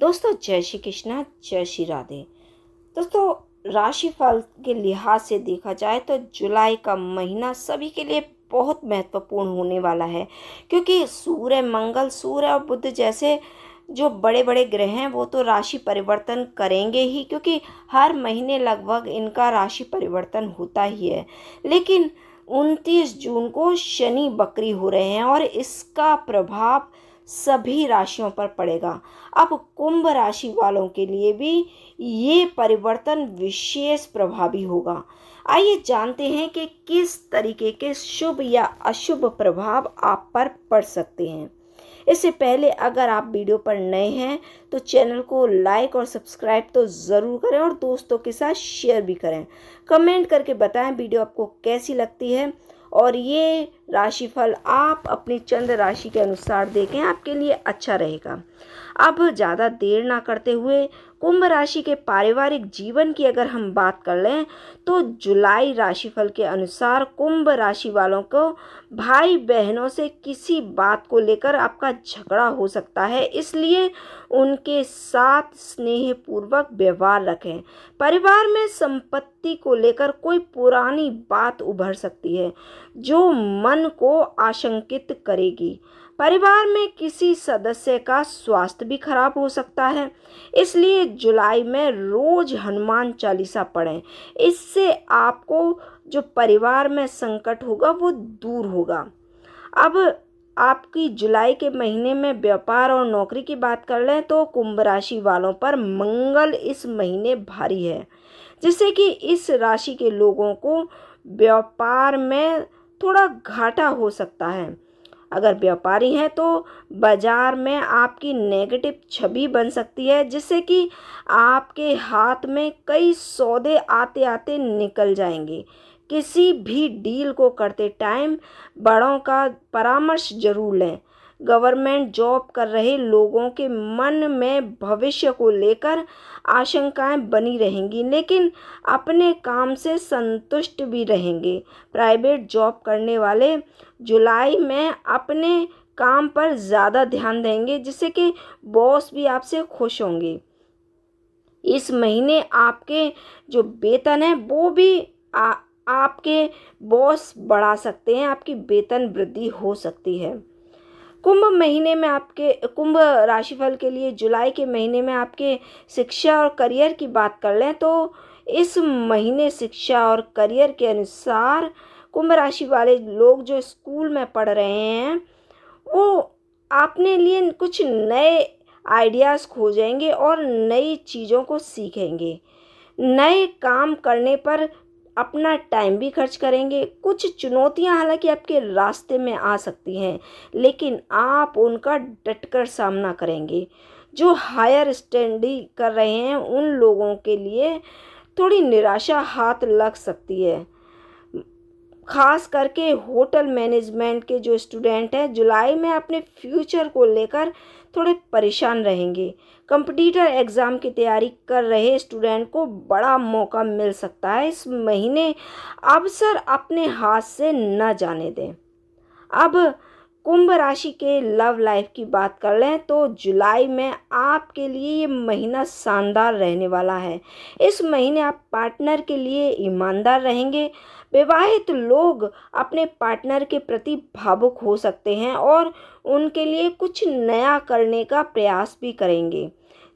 दोस्तों जय श्री कृष्णा जय श्री राधे दोस्तों राशिफल के लिहाज से देखा जाए तो जुलाई का महीना सभी के लिए बहुत महत्वपूर्ण होने वाला है क्योंकि सूर्य मंगल सूर्य और बुद्ध जैसे जो बड़े बड़े ग्रह हैं वो तो राशि परिवर्तन करेंगे ही क्योंकि हर महीने लगभग इनका राशि परिवर्तन होता ही है लेकिन उनतीस जून को शनि बकरी हो रहे हैं और इसका प्रभाव सभी राशियों पर पड़ेगा अब कुंभ राशि वालों के लिए भी ये परिवर्तन विशेष प्रभावी होगा आइए जानते हैं कि किस तरीके के शुभ या अशुभ प्रभाव आप पर पड़ सकते हैं इससे पहले अगर आप वीडियो पर नए हैं तो चैनल को लाइक और सब्सक्राइब तो ज़रूर करें और दोस्तों के साथ शेयर भी करें कमेंट करके बताएं वीडियो आपको कैसी लगती है और ये राशिफल आप अपनी चंद्र राशि के अनुसार देखें आपके लिए अच्छा रहेगा अब ज़्यादा देर ना करते हुए कुंभ राशि के पारिवारिक जीवन की अगर हम बात कर लें तो जुलाई राशिफल के अनुसार कुंभ राशि वालों को भाई बहनों से किसी बात को लेकर आपका झगड़ा हो सकता है इसलिए उनके साथ स्नेहपूर्वक व्यवहार रखें परिवार में संपत्ति को लेकर कोई पुरानी बात उभर सकती है जो मन मन को आशंकित करेगी परिवार में किसी सदस्य का स्वास्थ्य भी खराब हो सकता है इसलिए जुलाई में रोज़ हनुमान चालीसा पढ़ें इससे आपको जो परिवार में संकट होगा वो दूर होगा अब आपकी जुलाई के महीने में व्यापार और नौकरी की बात कर लें तो कुंभ राशि वालों पर मंगल इस महीने भारी है जिससे कि इस राशि के लोगों को व्यापार में थोड़ा घाटा हो सकता है अगर व्यापारी हैं तो बाज़ार में आपकी नेगेटिव छवि बन सकती है जिससे कि आपके हाथ में कई सौदे आते आते निकल जाएंगे किसी भी डील को करते टाइम बड़ों का परामर्श ज़रूर लें गवर्नमेंट जॉब कर रहे लोगों के मन में भविष्य को लेकर आशंकाएं बनी रहेंगी लेकिन अपने काम से संतुष्ट भी रहेंगे प्राइवेट जॉब करने वाले जुलाई में अपने काम पर ज़्यादा ध्यान देंगे जिससे कि बॉस भी आपसे खुश होंगे इस महीने आपके जो वेतन है वो भी आ, आपके बॉस बढ़ा सकते हैं आपकी वेतन वृद्धि हो सकती है कुंभ महीने में आपके कुंभ राशिफल के लिए जुलाई के महीने में आपके शिक्षा और करियर की बात कर लें तो इस महीने शिक्षा और करियर के अनुसार कुंभ राशि वाले लोग जो स्कूल में पढ़ रहे हैं वो आपने लिए कुछ नए आइडियाज़ खोजेंगे और नई चीज़ों को सीखेंगे नए काम करने पर अपना टाइम भी खर्च करेंगे कुछ चुनौतियां हालांकि आपके रास्ते में आ सकती हैं लेकिन आप उनका डटकर सामना करेंगे जो हायर स्टडी कर रहे हैं उन लोगों के लिए थोड़ी निराशा हाथ लग सकती है खास करके होटल मैनेजमेंट के जो स्टूडेंट हैं जुलाई में अपने फ्यूचर को लेकर थोड़े परेशान रहेंगे कंपटीटर एग्ज़ाम की तैयारी कर रहे स्टूडेंट को बड़ा मौका मिल सकता है इस महीने अवसर अपने हाथ से न जाने दें अब कुंभ राशि के लव लाइफ की बात कर लें तो जुलाई में आपके लिए ये महीना शानदार रहने वाला है इस महीने आप पार्टनर के लिए ईमानदार रहेंगे विवाहित लोग अपने पार्टनर के प्रति भावुक हो सकते हैं और उनके लिए कुछ नया करने का प्रयास भी करेंगे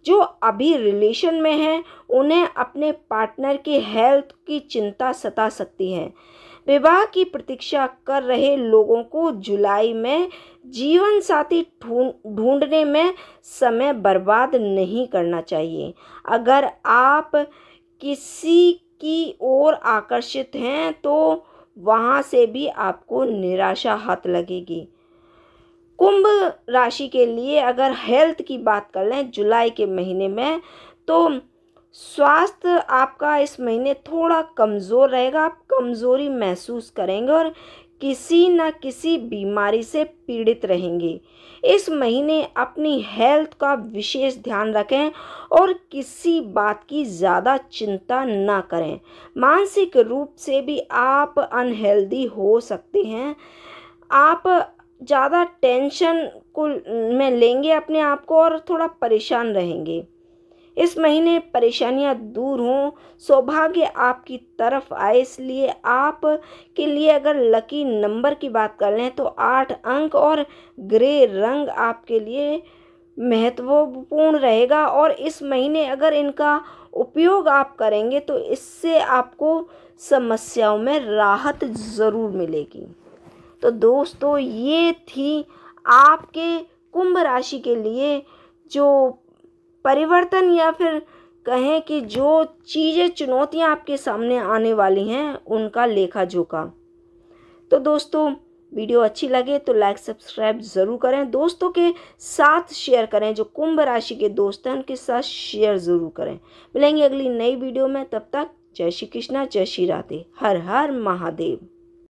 जो अभी रिलेशन में हैं उन्हें अपने पार्टनर की हेल्थ की चिंता सता सकती है विवाह की प्रतीक्षा कर रहे लोगों को जुलाई में जीवन साथी ढूंढने में समय बर्बाद नहीं करना चाहिए अगर आप किसी की ओर आकर्षित हैं तो वहाँ से भी आपको निराशा हाथ लगेगी कुंभ राशि के लिए अगर हेल्थ की बात कर लें जुलाई के महीने में तो स्वास्थ्य आपका इस महीने थोड़ा कमज़ोर रहेगा आप कमज़ोरी महसूस करेंगे और किसी न किसी बीमारी से पीड़ित रहेंगे इस महीने अपनी हेल्थ का विशेष ध्यान रखें और किसी बात की ज़्यादा चिंता ना करें मानसिक रूप से भी आप अनहेल्दी हो सकते हैं आप ज़्यादा टेंशन को में लेंगे अपने आप को और थोड़ा परेशान रहेंगे इस महीने परेशानियां दूर हों सौभाग्य आपकी तरफ आए इसलिए आप के लिए अगर लकी नंबर की बात कर लें तो आठ अंक और ग्रे रंग आपके लिए महत्वपूर्ण रहेगा और इस महीने अगर इनका उपयोग आप करेंगे तो इससे आपको समस्याओं में राहत ज़रूर मिलेगी तो दोस्तों ये थी आपके कुंभ राशि के लिए जो परिवर्तन या फिर कहें कि जो चीज़ें चुनौतियाँ आपके सामने आने वाली हैं उनका लेखा जोखा तो दोस्तों वीडियो अच्छी लगे तो लाइक सब्सक्राइब ज़रूर करें दोस्तों के साथ शेयर करें जो कुंभ राशि के दोस्त हैं उनके साथ शेयर ज़रूर करें मिलेंगे अगली नई वीडियो में तब तक जय श्री कृष्णा जय श्री राधे हर हर महादेव